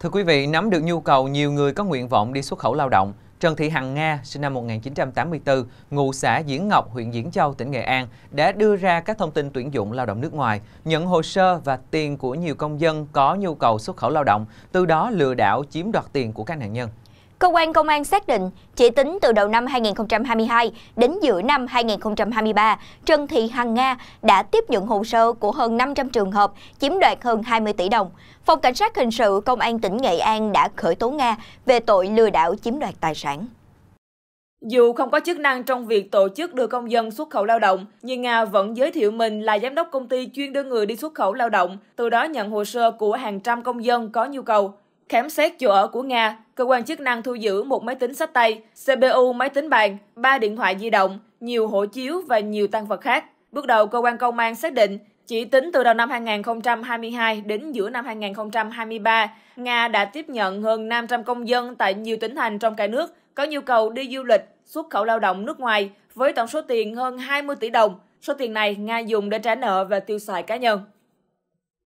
Thưa quý vị, nắm được nhu cầu nhiều người có nguyện vọng đi xuất khẩu lao động, Trần Thị Hằng Nga, sinh năm 1984, ngụ xã Diễn Ngọc, huyện Diễn Châu, tỉnh Nghệ An, đã đưa ra các thông tin tuyển dụng lao động nước ngoài, nhận hồ sơ và tiền của nhiều công dân có nhu cầu xuất khẩu lao động, từ đó lừa đảo chiếm đoạt tiền của các nạn nhân. Cơ quan công an xác định, chỉ tính từ đầu năm 2022 đến giữa năm 2023, Trần Thị Hằng Nga đã tiếp nhận hồ sơ của hơn 500 trường hợp, chiếm đoạt hơn 20 tỷ đồng. Phòng Cảnh sát Hình sự Công an tỉnh Nghệ An đã khởi tố Nga về tội lừa đảo chiếm đoạt tài sản. Dù không có chức năng trong việc tổ chức đưa công dân xuất khẩu lao động, nhưng Nga vẫn giới thiệu mình là giám đốc công ty chuyên đưa người đi xuất khẩu lao động, từ đó nhận hồ sơ của hàng trăm công dân có nhu cầu. Khám xét chỗ ở của Nga, cơ quan chức năng thu giữ một máy tính sách tay, CPU máy tính bàn, 3 điện thoại di động, nhiều hộ chiếu và nhiều tăng vật khác. Bước đầu, cơ quan công an xác định chỉ tính từ đầu năm 2022 đến giữa năm 2023, Nga đã tiếp nhận hơn 500 công dân tại nhiều tỉnh thành trong cả nước có nhu cầu đi du lịch, xuất khẩu lao động nước ngoài với tổng số tiền hơn 20 tỷ đồng. Số tiền này Nga dùng để trả nợ và tiêu xài cá nhân.